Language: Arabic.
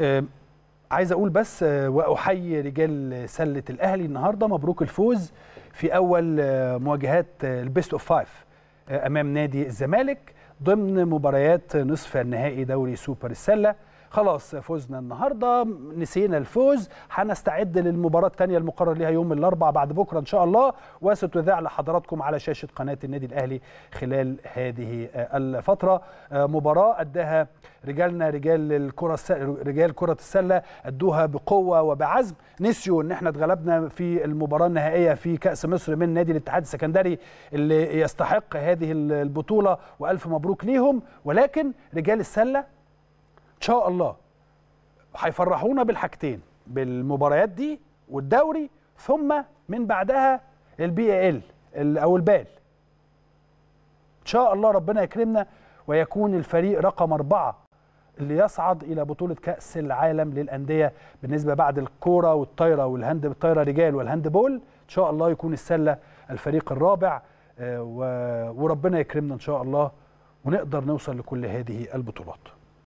آه، عايز اقول بس آه، واحيي رجال سله الاهلي النهارده مبروك الفوز في اول آه، مواجهات البيست اوف فايف امام نادي الزمالك ضمن مباريات نصف النهائي دوري سوبر السله خلاص فوزنا النهارده نسينا الفوز هنستعد للمباراه الثانيه المقرر ليها يوم الاربعاء بعد بكره ان شاء الله وستذاع لحضراتكم على شاشه قناه النادي الاهلي خلال هذه آه، الفتره آه، مباراه اداها رجالنا رجال الكره رجال كره السله ادوها بقوه وبعزم نسيوا ان احنا اتغلبنا في المباراه النهائيه في كاس مصر من نادي الاتحاد السكندري اللي يستحق هذه البطوله والف مبروك ليهم ولكن رجال السله ان شاء الله هيفرحونا بالحاجتين بالمباريات دي والدوري ثم من بعدها البي ال او البال ان شاء الله ربنا يكرمنا ويكون الفريق رقم أربعة اللي يصعد إلى بطولة كأس العالم للأندية بالنسبة بعد الكورة والطايرة والهند الطايرة رجال والهاند بول إن شاء الله يكون السلة الفريق الرابع آه، وربنا يكرمنا إن شاء الله ونقدر نوصل لكل هذه البطولات